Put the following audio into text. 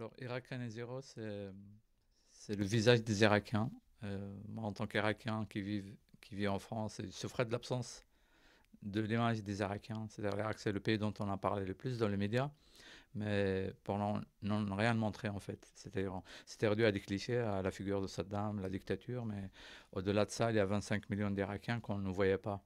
Alors, zéro, c'est le visage des Irakiens. Euh, moi, en tant qu'Irakien qui, qui vit en France, je souffrais de l'absence de l'image des Irakiens. C'est-à-dire l'Irak, c'est le pays dont on a parlé le plus dans les médias, mais pendant n'en rien montré en fait. C'était réduit à des clichés, à la figure de Saddam, la dictature, mais au-delà de ça, il y a 25 millions d'Irakiens qu'on ne voyait pas.